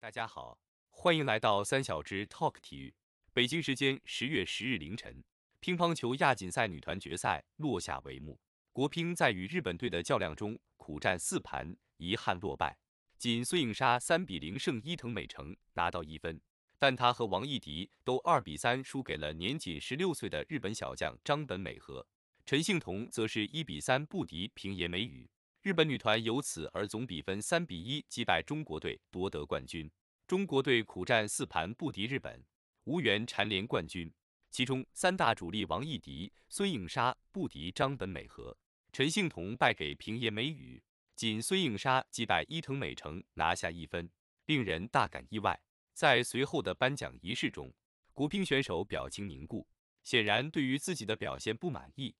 大家好，欢迎来到三小只 Talk 体育。北京时间十月十日凌晨，乒乓球亚锦赛女团决赛落下帷幕，国乒在与日本队的较量中苦战四盘，遗憾落败。仅孙颖莎三比零胜伊藤美诚拿到一分，但她和王艺迪都二比三输给了年仅十六岁的日本小将张本美和，陈幸同则是一比三不敌平野美宇。日本女团由此而总比分三比一击败中国队夺得冠军，中国队苦战四盘不敌日本，无缘蝉联冠军。其中三大主力王艺迪、孙颖莎不敌张本美和，陈幸同败给平野美宇，仅孙颖莎击败伊藤美诚拿下一分，令人大感意外。在随后的颁奖仪式中，国乒选手表情凝固，显然对于自己的表现不满意。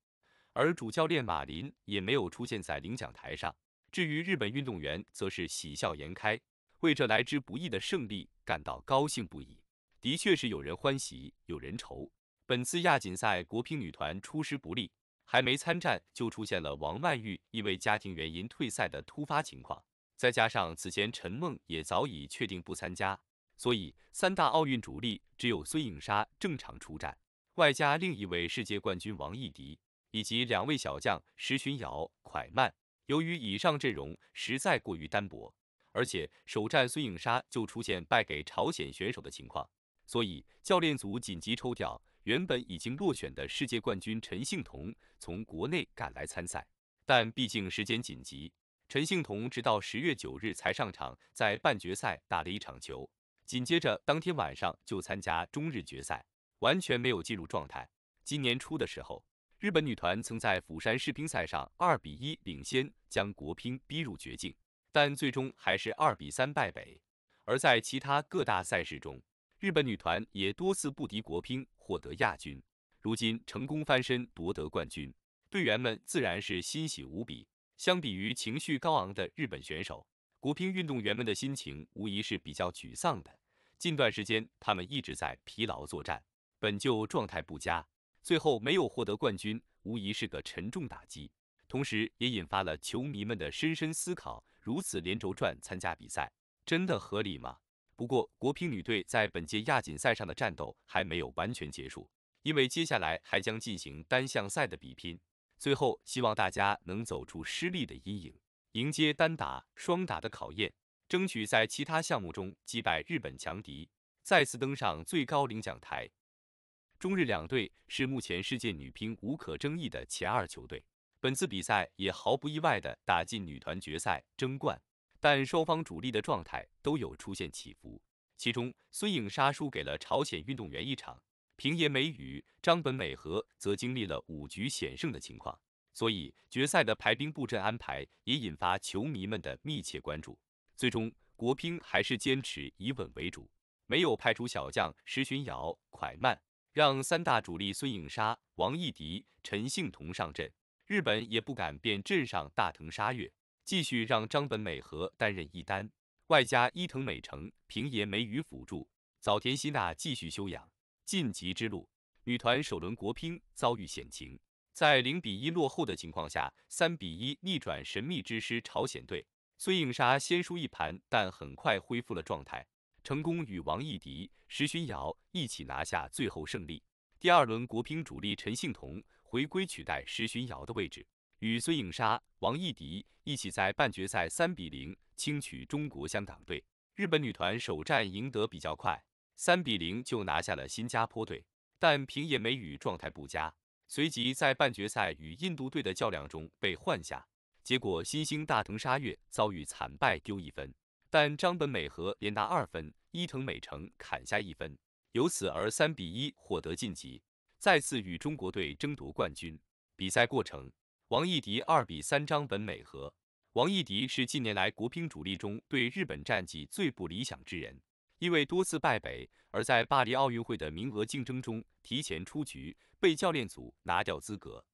而主教练马林也没有出现在领奖台上。至于日本运动员，则是喜笑颜开，为这来之不易的胜利感到高兴不已。的确是有人欢喜，有人愁。本次亚锦赛，国乒女团出师不利，还没参战就出现了王曼玉因为家庭原因退赛的突发情况，再加上此前陈梦也早已确定不参加，所以三大奥运主力只有孙颖莎正常出战，外加另一位世界冠军王艺迪。以及两位小将石洵瑶、蒯曼，由于以上阵容实在过于单薄，而且首战孙颖莎就出现败给朝鲜选手的情况，所以教练组紧急抽调原本已经落选的世界冠军陈幸同从国内赶来参赛。但毕竟时间紧急，陈幸同直到十月九日才上场，在半决赛打了一场球，紧接着当天晚上就参加中日决赛，完全没有进入状态。今年初的时候。日本女团曾在釜山世乒赛上2比1领先，将国乒逼入绝境，但最终还是2比3败北。而在其他各大赛事中，日本女团也多次不敌国乒，获得亚军。如今成功翻身夺得冠军，队员们自然是欣喜无比。相比于情绪高昂的日本选手，国乒运动员们的心情无疑是比较沮丧的。近段时间，他们一直在疲劳作战，本就状态不佳。最后没有获得冠军，无疑是个沉重打击，同时也引发了球迷们的深深思考：如此连轴转参加比赛，真的合理吗？不过，国乒女队在本届亚锦赛上的战斗还没有完全结束，因为接下来还将进行单项赛的比拼。最后，希望大家能走出失利的阴影，迎接单打、双打的考验，争取在其他项目中击败日本强敌，再次登上最高领奖台。中日两队是目前世界女乒无可争议的前二球队，本次比赛也毫不意外的打进女团决赛争冠。但双方主力的状态都有出现起伏，其中孙颖莎输给了朝鲜运动员一场，平野美宇、张本美和则经历了五局险胜的情况。所以决赛的排兵布阵安排也引发球迷们的密切关注。最终，国乒还是坚持以稳为主，没有派出小将石洵瑶、蒯曼。让三大主力孙颖莎、王艺迪、陈幸同上阵，日本也不敢变阵上大藤沙月，继续让张本美和担任一单，外加伊藤美诚、平野美宇辅助，早田希娜继续休养。晋级之路，女团首轮国乒遭遇险情，在零比一落后的情况下，三比一逆转神秘之师朝鲜队。孙颖莎先输一盘，但很快恢复了状态。成功与王艺迪、石洵瑶一起拿下最后胜利。第二轮国乒主力陈幸同回归，取代石洵瑶的位置，与孙颖莎、王艺迪一起在半决赛三比零轻取中国香港队。日本女团首战赢得比较快，三比零就拿下了新加坡队。但平野美宇状态不佳，随即在半决赛与印度队的较量中被换下，结果新星大藤沙月遭遇惨败，丢一分。但张本美和连拿二分，伊藤美诚砍下一分，由此而三比一获得晋级，再次与中国队争夺冠军。比赛过程，王艺迪二比三张本美和。王艺迪是近年来国乒主力中对日本战绩最不理想之人，因为多次败北而在巴黎奥运会的名额竞争中提前出局，被教练组拿掉资格。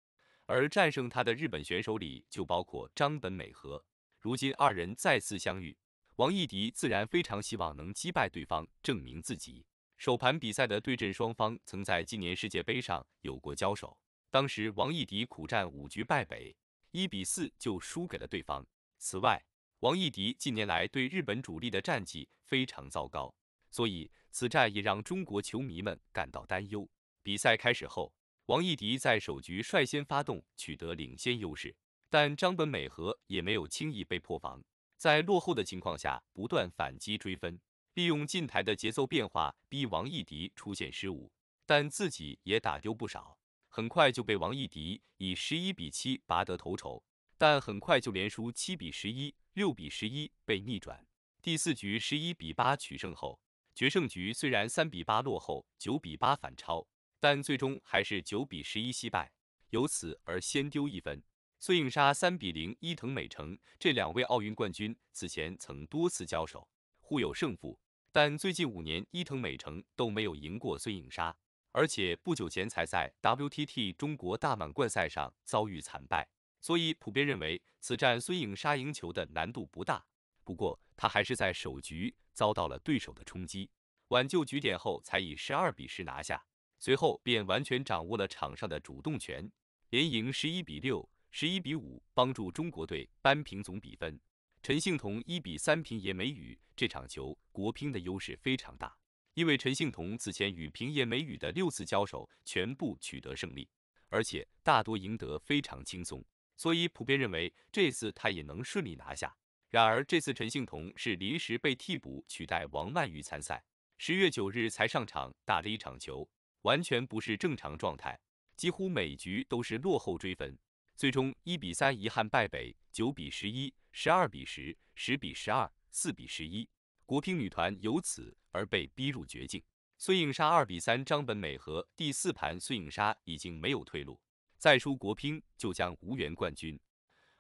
而战胜他的日本选手里就包括张本美和，如今二人再次相遇。王艺迪自然非常希望能击败对方，证明自己。首盘比赛的对阵双方曾在今年世界杯上有过交手，当时王艺迪苦战五局败北，一比四就输给了对方。此外，王艺迪近年来对日本主力的战绩非常糟糕，所以此战也让中国球迷们感到担忧。比赛开始后，王艺迪在首局率先发动，取得领先优势，但张本美和也没有轻易被破防。在落后的情况下不断反击追分，利用近台的节奏变化逼王艺迪出现失误，但自己也打丢不少，很快就被王艺迪以十一比七拔得头筹。但很快就连输七比十一、六比十一被逆转。第四局十一比八取胜后，决胜局虽然三比八落后、九比八反超，但最终还是九比十一惜败，由此而先丢一分。孙颖莎三比零伊藤美诚，这两位奥运冠军此前曾多次交手，互有胜负。但最近五年，伊藤美诚都没有赢过孙颖莎，而且不久前才在 WTT 中国大满贯赛上遭遇惨败，所以普遍认为此战孙颖莎赢球的难度不大。不过，她还是在首局遭到了对手的冲击，挽救局点后才以十二比十拿下，随后便完全掌握了场上的主动权，连赢十一比六。十一比五帮助中国队扳平总比分。陈幸同一比三平野美宇，这场球国乒的优势非常大，因为陈幸同此前与平野美宇的六次交手全部取得胜利，而且大多赢得非常轻松，所以普遍认为这次他也能顺利拿下。然而这次陈幸同是临时被替补取代王曼玉参赛，十月九日才上场打了一场球，完全不是正常状态，几乎每局都是落后追分。最终一比三遗憾败北，九比十一、十二比十、十比十二、四比十一，国乒女团由此而被逼入绝境。孙颖莎二比三张本美和第四盘，孙颖莎已经没有退路，再输国乒就将无缘冠军。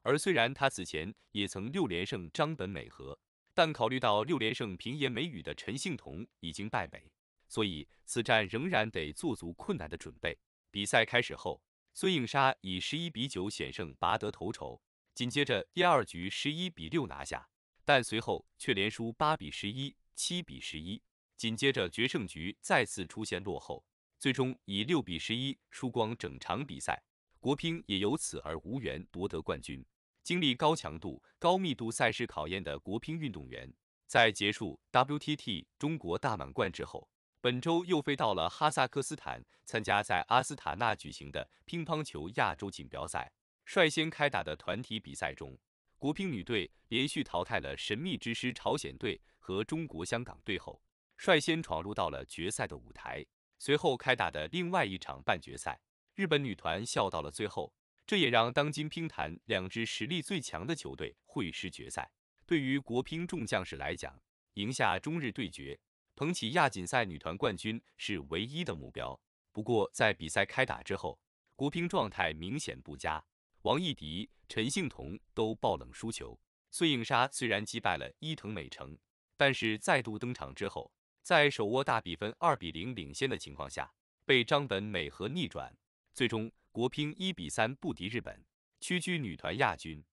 而虽然她此前也曾六连胜张本美和，但考虑到六连胜平野美宇的陈幸同已经败北，所以此战仍然得做足困难的准备。比赛开始后。孙颖莎以十一比九险胜，拔得头筹。紧接着第二局十一比六拿下，但随后却连输八比十一、七比十一。紧接着决胜局再次出现落后，最终以六比十一输光整场比赛。国乒也由此而无缘夺得冠军。经历高强度、高密度赛事考验的国乒运动员，在结束 WTT 中国大满贯之后。本周又飞到了哈萨克斯坦，参加在阿斯塔纳举行的乒乓球亚洲锦标赛。率先开打的团体比赛中，国乒女队连续淘汰了神秘之师朝鲜队和中国香港队后，率先闯入到了决赛的舞台。随后开打的另外一场半决赛，日本女团笑到了最后，这也让当今乒坛两支实力最强的球队会师决赛。对于国乒众将士来讲，赢下中日对决。捧起亚锦赛女团冠军是唯一的目标。不过，在比赛开打之后，国乒状态明显不佳，王艺迪、陈幸同都爆冷输球。孙颖莎虽然击败了伊藤美诚，但是再度登场之后，在手握大比分2比0领先的情况下，被张本美和逆转，最终国乒1比3不敌日本，屈居女团亚军。